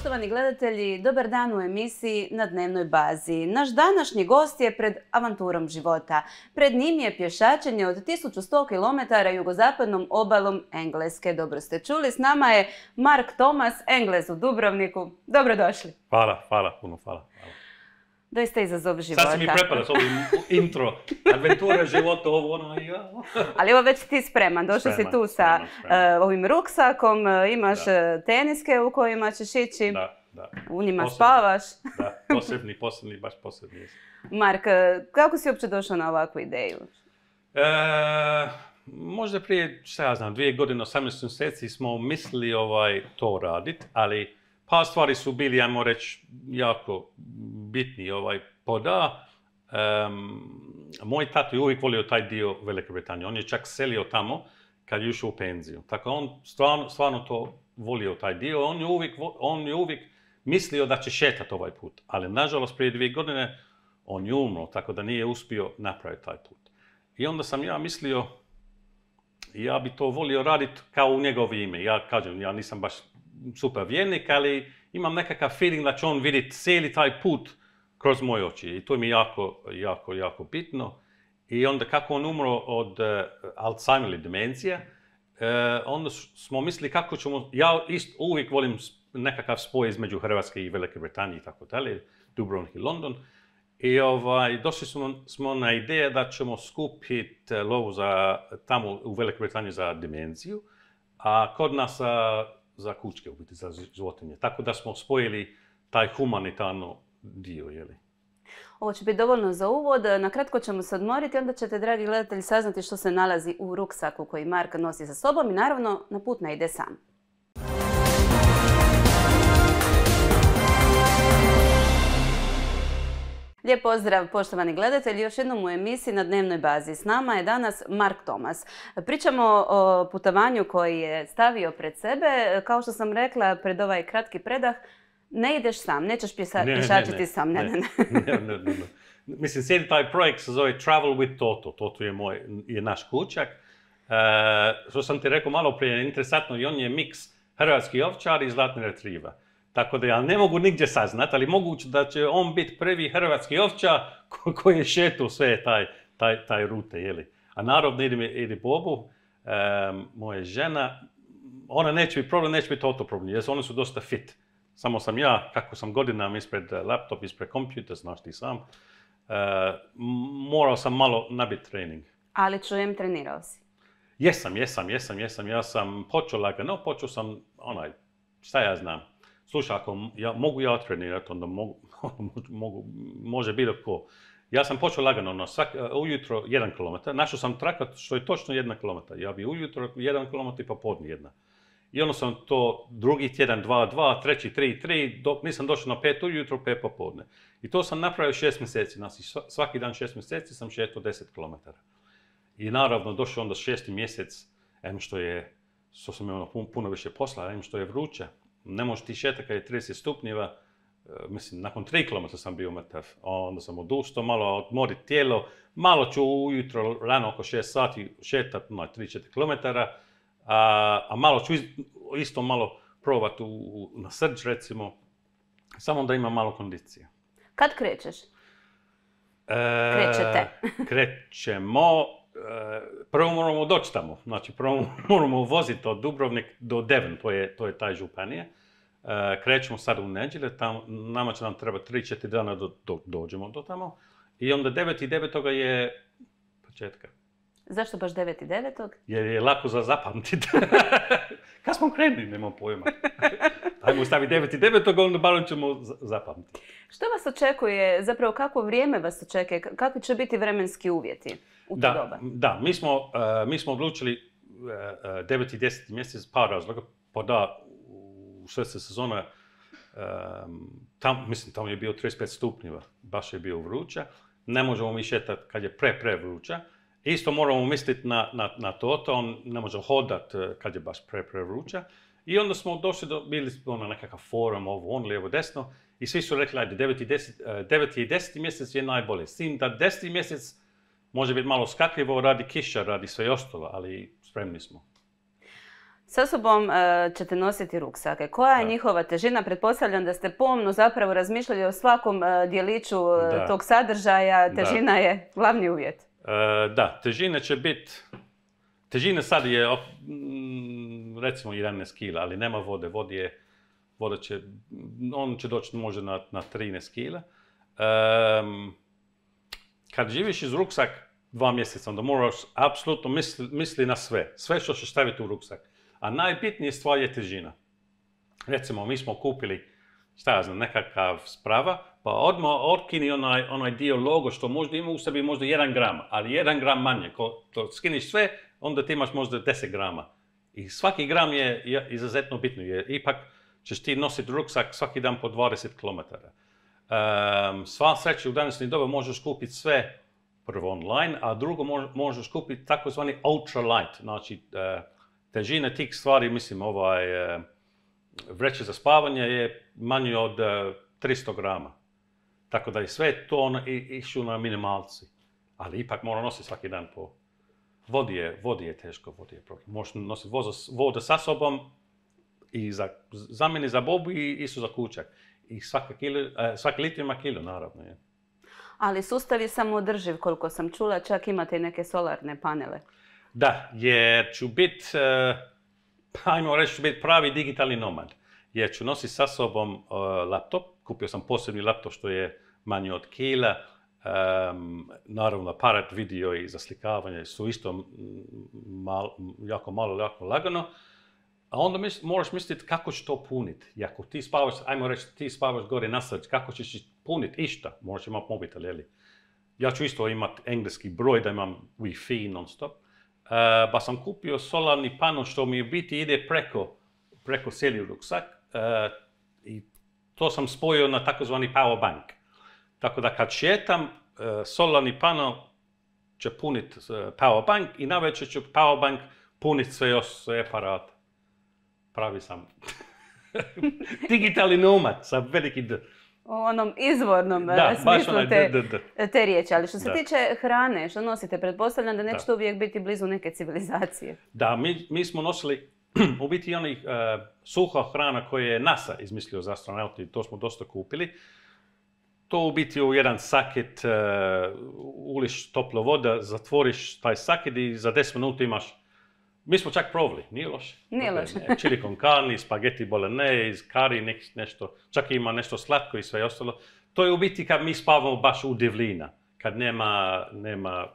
Poštovani gledatelji, dobar dan u emisiji na dnevnoj bazi. Naš današnji gost je pred avanturom života. Pred njim je pješačenje od 1100 km jugozapadnom obalom Engleske. Dobro ste čuli, s nama je Mark Thomas, Englez u Dubrovniku. Dobrodošli. Hvala, hvala, puno hvala. hvala. Doista izazov života. Sad si mi prepada s ovim intro. Adventure života, ovo, ono, Ali evo već ti spreman. Došao si tu sa eh, ovim ruksakom, eh, imaš eh, teniske u kojima ćeš ići. Da. Da. U njima spavaš. Da, posebni, posebni, baš posebni. Mark, kako si uopće došao na ovakvu ideju? možda prije, šta ja znam, dvije godine, 18 mjeseci smo mislili ovaj, to raditi, ali par stvari su bili, ajmo reći, jako bitni ovaj poda, moj tato je uvijek volio taj dio Velike Britanije. On je čak selio tamo kad je išao u penziju. Tako on stvarno, to volio taj dio. On je, uvijek, on je mislio da će šetati ovaj put. Ali nažalost prije dvije godine on je umro, tako da nije uspio napraviti taj put. I onda sam ja mislio, ja bi to volio raditi kao u njegovo ime. Ja kažem, ja nisam baš super vjernik, ali imam nekakav feeling da će on vidjeti cijeli taj put kroz moje oči i to mi je jako, jako, jako bitno. I onda kako on umro od e, Alzheimer dimenzije, e, onda smo mislili kako ćemo, ja uvijek volim nekakav spoj između Hrvatske i Velike Britanije i tako dalje, Dubrovnik i London. I ovaj, došli smo, na ideje da ćemo skupiti e, lovu za, tamo u Velikoj Britaniji za dimenziju, a kod nas za, kućke, biti, za životinje. Tako da smo spojili taj humanitarno dio, je li? Ovo će biti dovoljno za uvod. Na kratko ćemo se odmoriti, onda ćete, dragi gledatelji, saznati što se nalazi u ruksaku koji Mark nosi sa sobom i naravno na put ne ide sam. Lijep pozdrav poštovani gledatelji, još jednom u emisiji na dnevnoj bazi. S nama je danas Mark Tomas. Pričamo o putovanju koji je stavio pred sebe. Kao što sam rekla, pred ovaj kratki predah ne ideš sam, nećeš sam, ne, ne, ne. Mislim, sjedi taj projekt se zove Travel with Toto, Toto je, moj, je naš kućak. E, što sam ti rekao malo prije, interesantno, i on je miks hrvatski ovčar i zlatni retriva. Tako da ja ne mogu nigdje saznat, ali moguće da će on biti prvi hrvatski ovčar koji je šetao sve taj, taj, taj rute, jeli. A naravno, idi i Bobu, e, moja žena, ona neće biti problem, neće biti Toto problem, jer oni su dosta fit. Samo sam ja, kako sam godinama ispred eh, laptop, ispred kompjuta, znaš ti sam, eh, morao sam malo nabiti trening. Ali čujem, trenirao si. Jesam, jesam, jesam, jesam. Ja sam počeo lagano, počeo sam onaj, šta ja znam. Slušaj, ako ja, mogu ja trenirati, onda mogu, može bilo ko. Ja sam počeo lagano, ono, eh, ujutro jedan kilometar. Našao sam trakat što je točno jedna kilometar. Ja bi ujutro jedan kilometar i popodne jedna. I onda sam to drugi tjedan dva, dva, treći tri, tri, dok nisam došao na pet ujutro, pet popodne. I to sam napravio šest mjeseci, znači svaki dan šest mjeseci sam šetao deset km. I naravno došao onda šesti mjesec, em što je, što sam imao puno više posla, em što je vruće. Ne možeš ti šetati kad je 30 stupnjeva, e, mislim, nakon tri kilometra sam bio mrtav. Onda sam odustao, malo odmori tijelo, malo ću ujutro, rano oko šest sati šetati, no, tri, četiri km a, malo ću isto malo probati na srđ recimo, samo da ima malo kondicije. Kad krećeš? E, Krećete. krećemo, e, prvo moramo doći tamo, znači prvo moramo voziti od Dubrovnik do Devon, to je, to je taj županije. E, krećemo sad u neđelje, nama će nam treba 3-4 dana da dođemo do tamo. I onda 9.9. je početka. Zašto baš 9.9.? Jer je lako za zapamtiti. Kad smo krenuli, nemam pojma. Ajmo stavi 9.9. onda malo ćemo zapamtiti. Što vas očekuje, zapravo kako vrijeme vas očekuje, kakvi će biti vremenski uvjeti u to da, doba? Da, mi smo, e, odlučili 9. i 10. mjesec par razloga, pa da u šeste sezona e, tam, mislim, tamo je bio 35 stupnjeva, baš je bio vruća. Ne možemo mi šetati kad je pre, pre vruća. Isto moramo misliti na, na, na to, on ne može hodat e, kad je baš pre, pre vruća. I onda smo došli do, bili smo na nekakav forum, ovo on, lijevo, desno, i svi su rekli, ajde, 9 i 10, e, mjesec je najbolje. S tim da 10 mjesec može biti malo skakljivo, radi kiša, radi sve ostalo, ali spremni smo. Sa sobom e, ćete nositi ruksake. Koja je njihova težina? Pretpostavljam da ste pomno zapravo razmišljali o svakom dijeliću tog sadržaja. Težina je glavni uvjet. E, da, težina će biti, težine sad je mm, recimo 11 kila, ali nema vode, vodi je, voda će, on će doći možda na, na 13 kila. kad živiš iz ruksak dva mjeseca, onda moraš apsolutno misli, na sve, sve što ćeš staviti u ruksak. A najbitnija stvar je težina. Recimo, mi smo kupili, šta ja znam, nekakav sprava, pa odmah otkini onaj, dio logo što možda ima u sebi možda jedan gram, ali jedan gram manje. Ko to skiniš sve, onda ti imaš možda 10 grama. I svaki gram je izuzetno bitno, jer ipak ćeš ti nositi ruksak svaki dan po 20 km. sva sreća u današnji doba možeš kupiti sve prvo online, a drugo možeš kupiti takozvani ultralight, znači e, težina tih stvari, mislim, ovaj e, vreće za spavanje je manje od 300 e, grama. Tako da je sve to ono išlo na minimalci. Ali ipak mora nositi svaki dan po... Vodi je, je teško, vodi je problem. Možeš nositi vodu sa sobom i za, za za Bobu i isto za kućak. I e, svaki litr ima kilo, naravno. Ali sustav je samoodrživ, koliko sam čula, čak imate i neke solarne panele. Da, jer ću biti, e, pa reći, ću biti pravi digitalni nomad jer ću nositi sa sobom uh, laptop. Kupio sam posebni laptop što je manji od kila. naravno, aparat, video i zaslikavanje su isto jako malo, jako lagano. A onda mis, moraš misliti kako ćeš to puniti. I ako ti spavaš, ajmo reći, ti spavaš gore na kako ćeš puniti išta? Moraš imati mobitel, jeli? Ja ću isto imati engleski broj da imam Wi-Fi non stop. Uh, e, ba pa sam kupio solarni panel što mi u biti ide preko, preko cijeli ruksak i to sam spojio na takozvani power bank. Tako da kad šetam, e, solarni panel će puniti e, power bank i navečer će power bank puniti sve još Pravi sam. Digitalni nomad sa veliki d. U onom izvornom e, smislu te, riječi. Ali što se tiče hrane, što nosite, pretpostavljam da nećete uvijek biti blizu neke civilizacije. Da, mi, mi smo nosili u biti onih e, suha hrana koje je NASA izmislio za astronauti, to smo dosta kupili, to u biti u jedan saket e, uliš toplo voda, zatvoriš taj saket i za 10 minuta imaš mi smo čak provali, nije loše. Nije dakle, loše. Chili con carne, spaghetti bolognese, kari, nešto, čak ima nešto slatko i sve ostalo. To je u biti kad mi spavamo baš u divlina, kad nema, nema,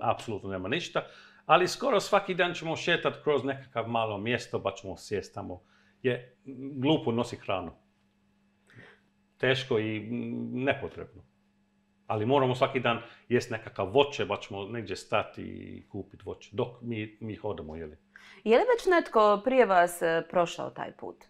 apsolutno nema ništa ali skoro svaki dan ćemo šetati kroz nekakav malo mjesto, pa ćemo sjest tamo. Je glupo nosi hranu. Teško i nepotrebno. Ali moramo svaki dan jest nekakav voće, pa ćemo negdje stati i kupiti voće, dok mi, mi hodamo, jeli. Je li već netko prije vas e, prošao taj put? E,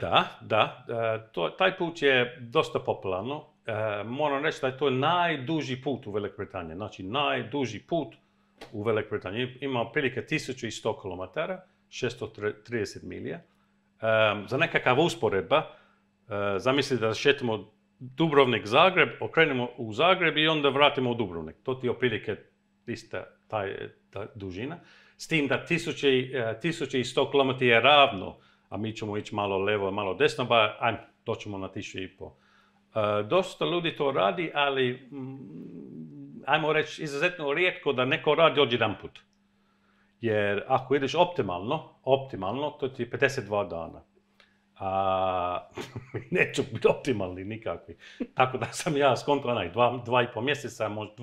da, da. E, to, taj put je dosta popularno Eh, moram reći da je to najduži put u Velikoj Britaniji. Znači, najduži put u Velikoj Britaniji. Ima otprilike 1100 km, 630 milija. za nekakav usporedba, eh, zamislite da šetimo Dubrovnik Zagreb, okrenemo u Zagreb i onda vratimo u Dubrovnik. To ti je otprilike ista ta dužina. S tim da 1100 eh, km je ravno, a mi ćemo ići malo levo, malo desno, pa ajmo, doćemo na 1500 E, dosta ljudi to radi, ali mm, ajmo reći izuzetno rijetko da neko radi odjedan put. Jer ako ideš optimalno, optimalno, to ti je 52 dana. A, neću biti optimalni nikakvi. Tako da sam ja skontra onaj dva, i po mjeseca, možda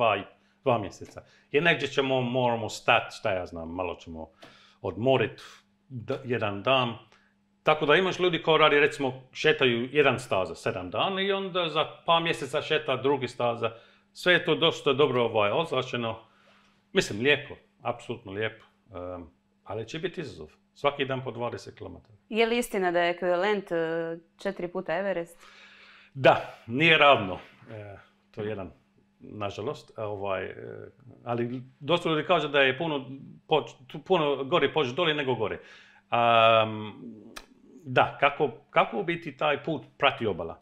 dva, mjeseca. I negdje ćemo, moramo stati, šta ja znam, malo ćemo odmoriti jedan dan, tako da imaš ljudi koji radi, recimo, šetaju jedan staza sedam dana i onda za pa mjeseca šeta drugi staza. Sve je to dosta dobro ovaj, Mislim, lijepo, apsolutno lijepo. ali će biti izazov. Svaki dan po 20 km. Je li istina da je ekvivalent e, četiri puta Everest? Da, nije ravno. E, to je jedan, nažalost. E, ovaj, ali dosta ljudi kaže da je puno, gori, puno gore poći nego gore da, kako, kako biti taj put prati obala?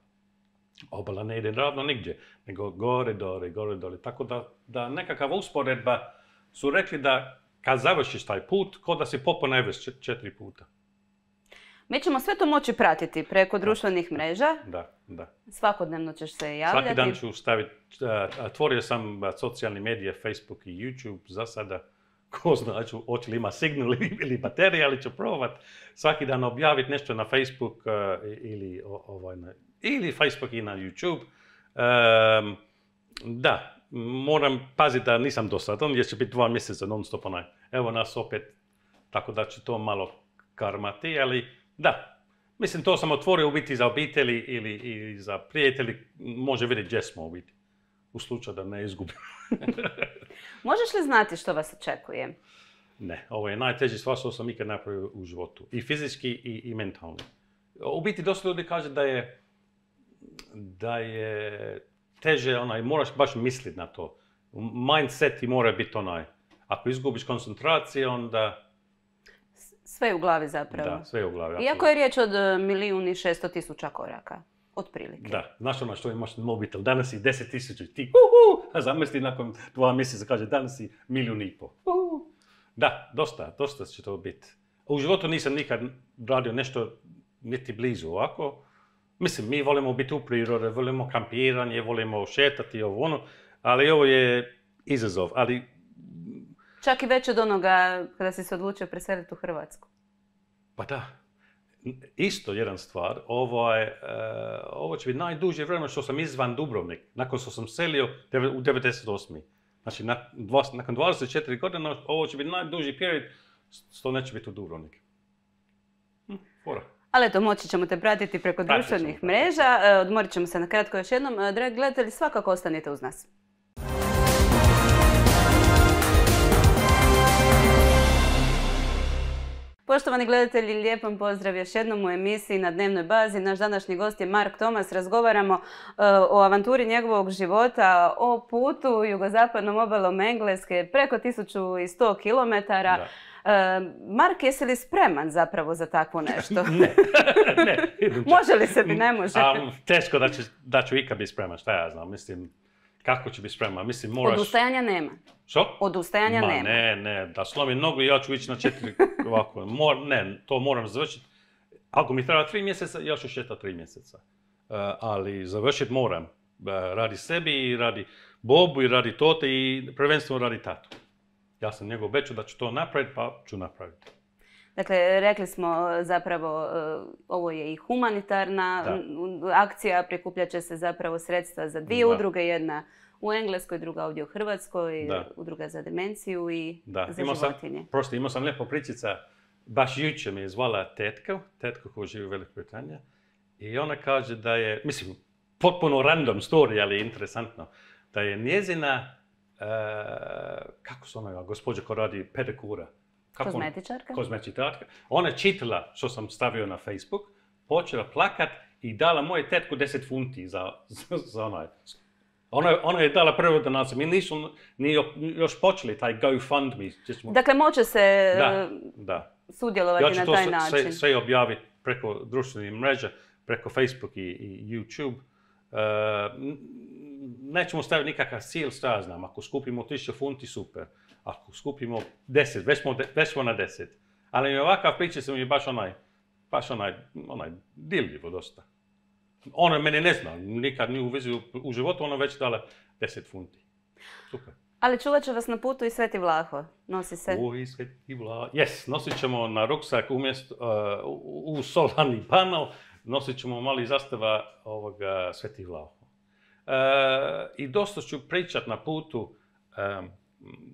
Obala ne ide ravno nigdje, nego gore, dole, gore, dole. Tako da, nekakva usporedba su rekli da kad završiš taj put, ko da si popo na četiri puta. Mi ćemo sve to moći pratiti preko društvenih mreža. Da, da. Svakodnevno ćeš se javljati. Svaki dan ću staviti, otvorio sam socijalni medije, Facebook i YouTube za sada ko zna, hoće li ima signal ili baterija, ali ću probati svaki dan objaviti nešto na Facebook e, ili, ovaj, na, ili Facebook i na YouTube. da, moram paziti da nisam dosadan, jer će biti dva mjeseca non stop onaj. Evo nas opet, tako da će to malo karmati, ali da, mislim to sam otvorio u biti za obitelji ili, ili za prijatelji, može vidjeti gdje smo u biti u slučaju da ne izgubim. Možeš li znati što vas očekuje? Ne, ovo je najteži stvar što sam ikad napravio u životu. I fizički i, mentalno. U biti dosta ljudi kaže da je, da je teže, onaj, moraš baš misliti na to. Mindset ti mora biti onaj. Ako izgubiš koncentraciju, onda... Sve je u glavi zapravo. Da, sve je u glavi. Iako je riječ od e, milijun i šesto tisuća koraka. Otprilike. Da, znaš ono što imaš mobitel, danas deset 10.000 ti, uhu, a zamisli nakon dva mjeseca kaže danas si milijun i pol. Da, dosta, dosta će to biti. U životu nisam nikad radio nešto niti blizu ovako. Mislim, mi volimo biti u prirode, volimo kampiranje, volimo šetati, ovo ono, ali ovo je izazov, ali... Čak i već od onoga kada si se odlučio preseliti u Hrvatsku. Pa da, isto jedan stvar, ovaj, e, ovo, će biti najduže vremena što sam izvan Dubrovnik, nakon što sam selio u 98. Znači, nakon 24 godina, ovo će biti najduži period što neće biti u Dubrovniku. Hm, Ali eto, moći ćemo te pratiti preko društvenih mreža. E, odmorit ćemo se na kratko još jednom. E, dragi gledatelji, svakako ostanite uz nas. Poštovani gledatelji, lijep pozdrav još jednom u emisiji na dnevnoj bazi. Naš današnji gost je Mark Tomas. Razgovaramo eh, o avanturi njegovog života, o putu jugozapadnom obalom Engleske, preko 1100 km. Eh, Mark, jesi li spreman zapravo za takvo nešto? ne. može li se bi, ne može? teško da ću, ikad biti spreman, šta ja znam. Mislim, kako ću biti spreman? Mislim, moraš... Odustajanja nema. Što? Odustajanja Ma, ne, ne, da slomi nogu ja ću ići na četiri ovako. ne, to moram završiti. Ako mi treba tri mjeseca, ja ću šetati tri mjeseca. E, ali završiti moram. E, radi sebi i radi Bobu i radi Tote i prvenstveno radi Tatu. Ja sam njegov obećao da ću to napraviti, pa ću napraviti. Dakle, rekli smo e, zapravo ovo je i humanitarna akcija, prikupljat će se zapravo sredstva za dvije udruge, jedna u Engleskoj, druga ovdje u Hrvatskoj, udruga za demenciju i da. za životinje. Sam, prosto, imao sam lijepo pričica, baš juče mi je zvala tetka, tetka koja živi u Velikoj Britaniji, i ona kaže da je, mislim, potpuno random story, ali interesantno, da je njezina, e, kako se ona, gospođa ko radi pedekura. kozmetičarka. kozmetičarka. Ona je čitala što sam stavio na Facebook, počela plakat i dala moje tetku 10 funti za, za, za onaj ono, ono je dala prvo donaciju. mi nismo ni još počeli taj GoFundMe. Dakle, može se da, eh, da. sudjelovati ja ću na taj to Sve, sve objaviti preko društvenih mreža, preko Facebook i, i YouTube. Uh, nećemo staviti nikakav cilj, šta znam, ako skupimo 1000 funti, super. Ako skupimo 10, već smo, de, smo na 10. Ali ovakav priča se mi je baš onaj, baš onaj, onaj divljivo dosta. Ona mene ne zna, nikad ni u vezi u životu, ona već dala 10 funti. Super. Ali čuvat će vas na putu i Sveti Vlaho, nosi se. Sveti Vlaho, jes, nosit ćemo na ruksak umjesto, uh, u solani panel, nosit ćemo mali zastava ovoga Sveti Vlaho. Uh, I dosta ću pričat na putu, um,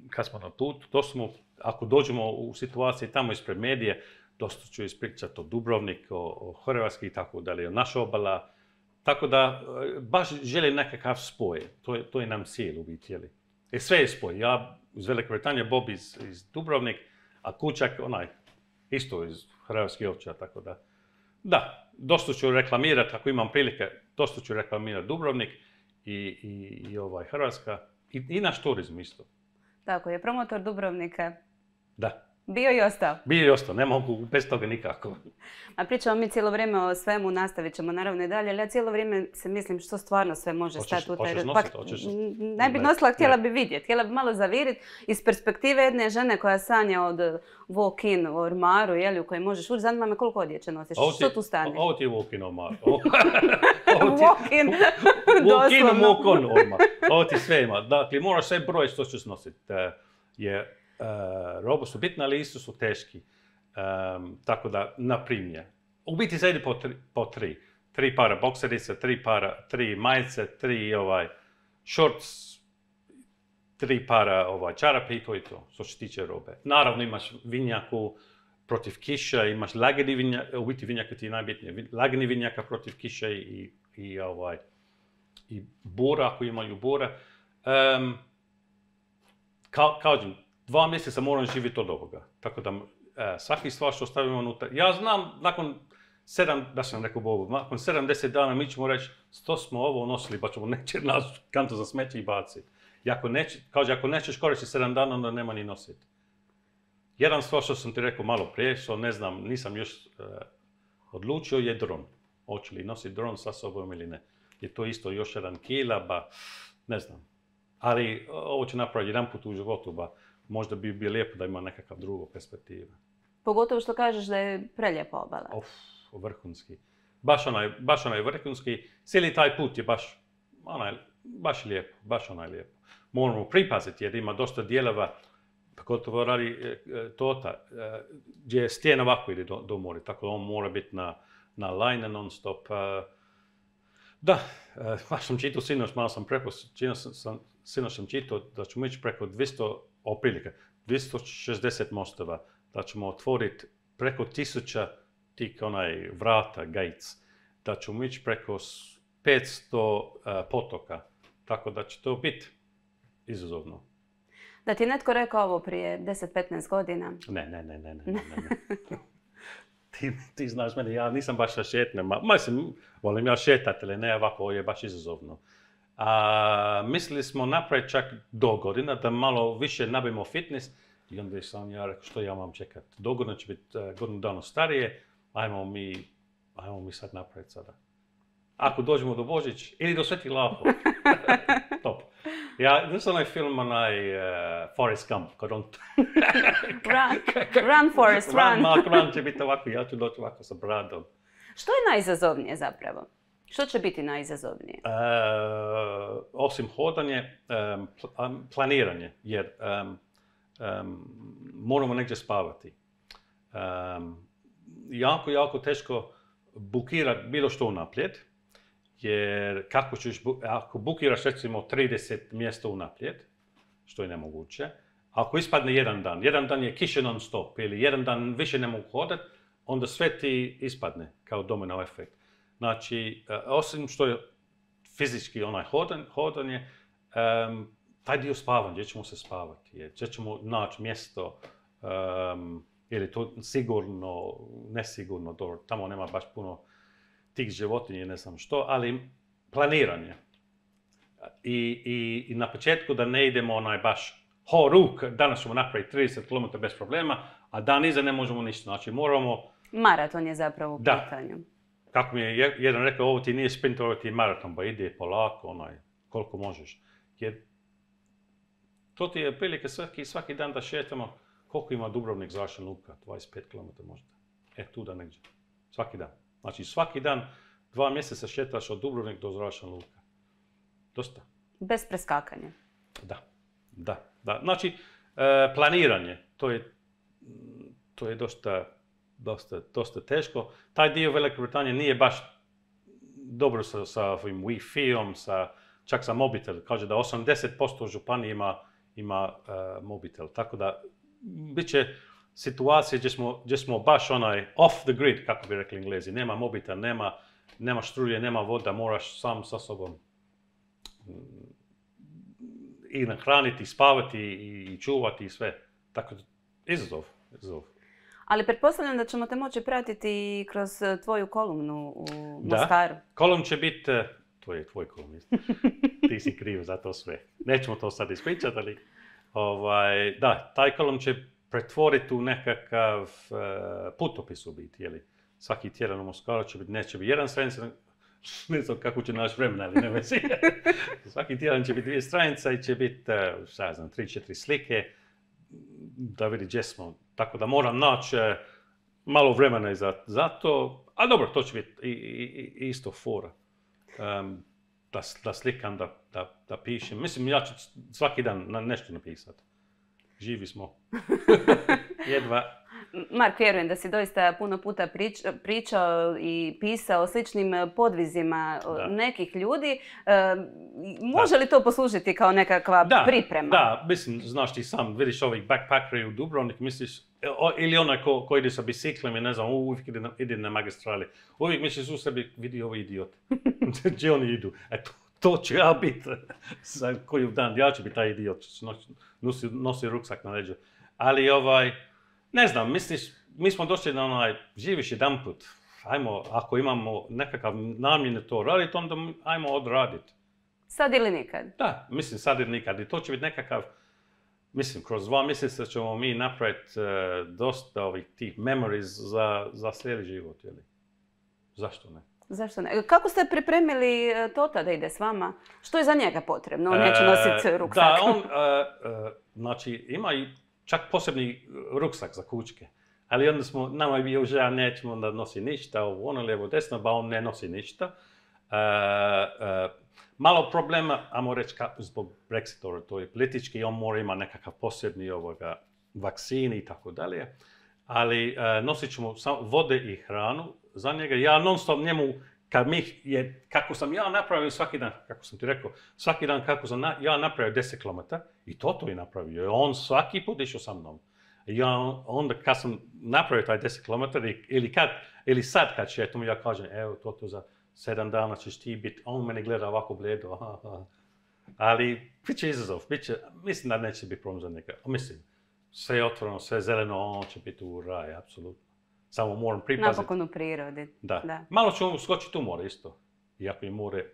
kad smo na putu, to smo, ako dođemo u situaciji tamo ispred medije, dosta ću ispričat o Dubrovnik, o, Hrvatski i tako dalje, o naša obala, tako da, e, baš želim nekakav spoj. To je, to nam cijel u biti, E, sve je spoj. Ja iz Velike Britanije, Bob iz, iz Dubrovnik, a Kučak, onaj, isto iz Hrvatske opća, tako da. Da, dosta ću reklamirati, ako imam prilike, dosta ću reklamirati Dubrovnik i, ovaj Hrvatska. I, I naš turizm isto. Tako je, promotor Dubrovnika. Da. Bio i ostao. Bio i ostao, ne mogu bez toga nikako. A pričamo mi cijelo vrijeme o svemu, nastavit ćemo naravno i dalje, ali ja cijelo vrijeme se mislim što stvarno sve može stati u taj... Hoćeš nositi, pa, hoćeš... Ne bi nosila, htjela bi vidjeti, htjela bi malo zaviriti iz perspektive jedne žene koja sanja od walk-in u ormaru, jeli, u kojoj možeš ući. Zanima me koliko odjeće nosiš, što tu stane? Ovo ti je walk-in ormar. Walk-in, doslovno. Walk-in, walk-on ormar. Ovo ti sve ima. Dakle, moraš sve broj što ćeš nositi. Eh, je Eh, Robo su bitne, ali isto su teški. tako da, na primjer, u biti zajedi po, tri, po tri. Tri para bokserice, tri para, tri majice, tri ovaj, shorts, tri para ovaj, čarape i to i to, što se tiče robe. Naravno imaš vinjaku protiv kiša, imaš lagani vinjaka, u biti vinjaka ti je najbitnije, lagani vinjaka protiv kiša i, i, ovaj, i bora, ako imaju bora. kao dva mjeseca moram živjeti od ovoga. Tako da e, svaki stvar što stavimo unutra, ja znam nakon sedam, da sam rekao Bogu, nakon 70 dana mi ćemo reći što smo ovo nosili, pa ćemo neće nas kanto za smeće i baciti. I ako neće, kaže, ako nećeš koristiti sedam dana, onda nema ni nositi. Jedan stvar što sam ti rekao malo prije, što ne znam, nisam još e, odlučio, je dron. Hoće li nositi dron sa sobom ili ne. Je to isto još jedan kila, ba, ne znam. Ali ovo će napraviti jedan put u životu, ba, možda bi, bi lijepo da ima nekakav drugo perspektivu. Pogotovo što kažeš da je preljepa obala. Of, vrhunski. Baš onaj, baš onaj vrhunski. Cijeli taj put je baš, onaj, baš lijepo, baš onaj lijepo. Moramo pripaziti jer ima dosta dijelova, pogotovo radi e, e, tota, e, Gdje je stijena ovako ide do, do tako da on mora biti na, na lajne non stop. da, baš sam čitao sinoć, malo sam preko, sinoć sam, čitao da ćemo ići preko 200 oprilike 260 mostova, da ćemo otvoriti preko tisuća tih onaj vrata, gates, da ćemo ići preko 500 e, potoka, tako da će to biti izazovno. Da ti je netko rekao ovo prije 10-15 godina? Ne, ne, ne, ne, ne, ne, ne. ti, ti znaš mene, ja nisam baš šetnem, mislim, volim ja šetati, ali ne ovako, je baš izazovno. A, mislili smo napraviti čak do godina, da malo više nabijemo fitness. I onda sam ja rekao, što ja vam čekat? Do godina će biti e, godinu dano starije, ajmo mi, ajmo mi sad napraviti sada. Ako dođemo do Božić ili do Sveti Lapo. Top. Ja, znaš onaj film, onaj uh, Forrest Gump, kad on... run, run Forrest, run. Run, run će biti ovako, ja ću doći ovako sa bradom. Što je najzazovnije zapravo? Što će biti najizazovnije? E, osim hodanje, e, planiranje, jer e, moramo negdje spavati. Jako, jako teško bukirati bilo što unaprijed, jer kako ćeš, ako bukiraš recimo 30 mjesta unaprijed, što je nemoguće, ako ispadne jedan dan, jedan dan je kiše non stop ili jedan dan više ne mogu hodati, onda sve ti ispadne kao domino efekt. Znači, e, osim što je fizički onaj hodanje, taj dio spavanja, gdje ćemo se spavati, gdje ćemo naći mjesto, um, ili to sigurno, nesigurno, dobro, tamo nema baš puno tih životinje, ne znam što, ali planiranje. I, i, na početku da ne idemo onaj baš ho ruk, danas ćemo napraviti 30 km bez problema, a dan iza ne možemo ništa, znači moramo... Maraton je zapravo u pitanju kako mi je jedan rekao, ovo ti nije sprint, ovo ti je maraton, ba ide polako, onaj, koliko možeš. Jer to ti je prilike svaki, svaki dan da šetamo, koliko ima Dubrovnik zračna luka, 25 km možda. E, tu da negdje. Svaki dan. Znači, svaki dan, dva mjeseca šetaš od Dubrovnik do zračna luka. Dosta. Bez preskakanja. Da, da, da. Znači, e, planiranje, to je, to je dosta dosta, dosta teško. Taj dio Velike Britanije nije baš dobro sa, Wi-Fi-om, čak sa mobitel. Kaže da 80% županije ima, ima e, mobitel. Tako da, bit će situacije gdje smo, baš onaj off the grid, kako bi rekli englezi. Nema mobitel, nema, nema štrulje, nema voda, moraš sam sa sobom mm, i nahraniti, spavati i, i čuvati i sve. Tako da, izazov, izazov. Ali pretpostavljam da ćemo te moći pratiti kroz e, tvoju kolumnu u Mostaru. Da, kolum će biti... E, to je tvoj kolumnist. Ti si kriv za to sve. Nećemo to sad ispričati, ali... Ovaj, da, taj kolum će pretvoriti u nekakav e, putopis u biti, Svaki tjedan u Mostaru će biti, neće biti jedan stranica, ne znam kako će naš vremena, ali ne vezi. Svaki tjedan će biti dvije stranice i će biti, uh, šta znam, tri, četiri slike, da vidi gdje smo, tako da moram naći e, malo vremena i za, to. A dobro, to će biti i, isto fora. Um, da, da slikam, da, da, pišem. Mislim, ja ću svaki dan nešto napisati. Živi smo. Jedva Mark, vjerujem da si doista puno puta pričao i pisao o sličnim e, podvizima e, nekih ljudi. E, može li to poslužiti kao nekakva priprema? Da, mislim, znaš ti sam, vidiš ovih backpackera u Dubrovnik, misliš, ili onaj ko, ide sa biciklom i ne znam, uvijek ide na, ide magistrali. Uvijek misliš u sebi, vidi ovi idioti. Gdje oni idu? to, to ću ja biti za koju dan. Ja ću biti taj idiot. Nosi, nosi ruksak na leđu. Ali ovaj, ne znam, misliš, mi smo došli na onaj, živiš jedan put, ajmo, ako imamo nekakav namjene to raditi, onda ajmo odraditi. Sad ili nikad? Da, mislim sad ili nikad. I to će biti nekakav, mislim, kroz dva mjeseca ćemo mi napraviti e, dosta ovih tih memories za, za život, Zašto ne? Zašto ne? Kako ste pripremili Tota da ide s vama? Što je za njega potrebno? On neće e, nositi ruksak. Da, on, znači, ima i čak posebni e, ruksak za kućke. Ali onda smo, nama je bio nećemo da nosi ništa, ono, lijevo, desno, ba on ne nosi ništa. E, e, malo problema, ajmo reći, zbog Brexita, to je politički, on mora ima nekakav posebni ovoga, i tako dalje. Ali nosit ćemo samo vode i hranu za njega. Ja non stop njemu kad mi je, kako sam ja napravio svaki dan, kako sam ti rekao, svaki dan kako sam na, ja napravio 10 km, i to to je napravio. On svaki put išao sa mnom. Ja onda kad sam napravio taj 10 km, ili, kad, ili sad kad će, to mu ja kažem, evo to to za sedam dana ćeš ti biti, on mene gleda ovako bledo, ali bit će izazov, bit će, mislim da neće biti problem za njega, mislim, sve je otvoreno, sve je zeleno, on će biti u raj, apsolutno. Samo moram pripaziti. Napokon u prirodi. Da. da. Malo ću u more isto. Iako je more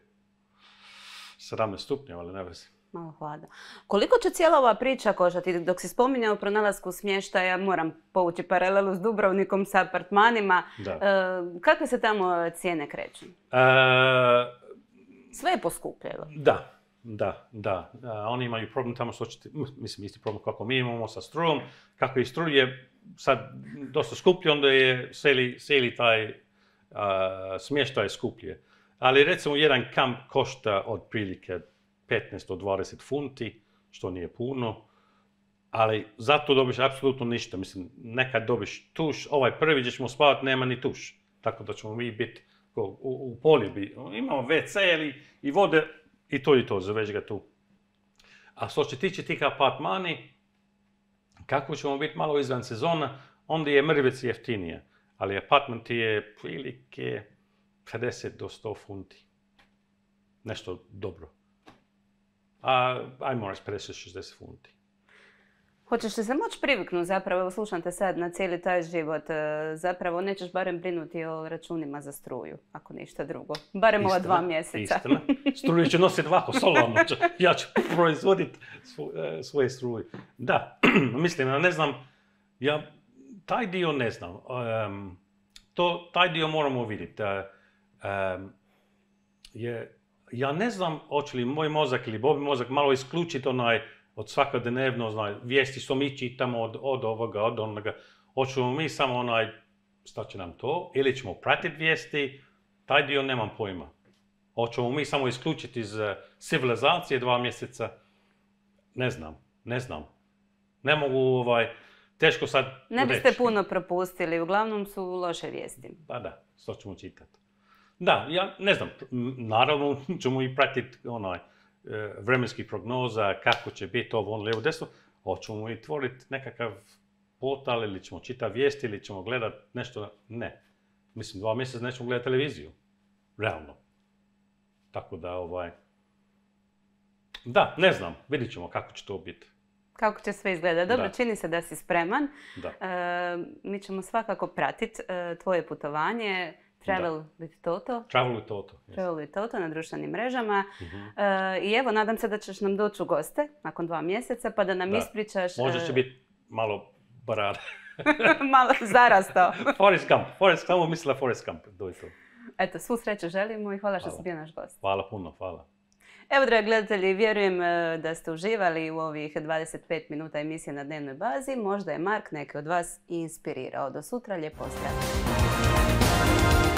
17 stupnjeva, ali ne Malo hlada. Koliko će cijela ova priča košati? Dok si spominjao pronalasku smještaja, moram povući paralelu s Dubrovnikom, sa apartmanima. Da. E, kakve se tamo cijene kreću? E, Sve je poskupljeno Da, da, da. E, oni imaju problem tamo što mislim isti problem kako mi imamo sa strujom, kako i struje sad dosta skuplje, onda je seli, seli taj smještaj skuplje. Ali recimo jedan kamp košta otprilike 15 do 20 funti, što nije puno, ali zato dobiš apsolutno ništa. Mislim, nekad dobiš tuš, ovaj prvi gdje ćemo spavati, nema ni tuš. Tako da ćemo mi biti u, u Imamo WC i vode i to i to, zavežga ga tu. A što se tiče tih apartmani, kako ćemo biti malo izvan sezona, onda je mrvec jeftinije, ali apartment je prilike 50 do 100 funti. Nešto dobro. A, ajmo reći 50-60 funti. Hoćeš li se moći priviknuti zapravo, evo slušam te sad na cijeli taj život, e, zapravo nećeš barem brinuti o računima za struju, ako ništa drugo. Barem ova dva mjeseca. struje će nositi ovako, solano, će, ja ću proizvoditi e, svoje struje. Da, mislim, ja ne znam, ja taj dio ne znam. to, taj dio moramo vidjeti. E, ja ne znam hoće li moj mozak ili Bobi mozak malo isključiti onaj od svakodnevno znaj, vijesti što mi čitamo od, od ovoga, od onoga. Hoćemo mi samo onaj, šta će nam to, ili ćemo pratiti vijesti, taj dio nemam pojma. Hoćemo mi samo isključiti iz eh, civilizacije dva mjeseca? Ne znam, ne znam. Ne mogu, ovaj, teško sad Ne biste puno propustili, uglavnom su loše vijesti. Pa da, što ćemo čitati. Da, ja ne znam, naravno ćemo i pratiti onaj, eh, vremenski prognoza, kako će biti ovo, ono, lijevo, desno. Hoćemo i tvoriti nekakav portal ili ćemo čitati vijesti ili ćemo gledati nešto. Ne. Mislim, dva mjeseca nećemo gledati televiziju. Realno. Tako da, ovaj... Da, ne znam. vidit ćemo kako će to biti. Kako će sve izgledati. Dobro, čini se da si spreman. Da. E, mi ćemo svakako pratiti e, tvoje putovanje. Travel with Toto. Travel with Toto. Travel with Toto na društvenim mrežama. Mhm. E, I evo, nadam se da ćeš nam doći u goste nakon dva mjeseca pa da nam ispričaš... Možda će biti malo barada. malo zarastao. Camp, forest camp, Gump, mislila Forest Camp. Do Eto, svu sreću želimo i hvala, što si bio naš gost. Hvala puno, hvala. Evo, dragi gledatelji, vjerujem e, da ste uživali u ovih 25 minuta emisije na dnevnoj bazi. Možda je Mark neke od vas inspirirao. Do sutra, lijep pozdrav.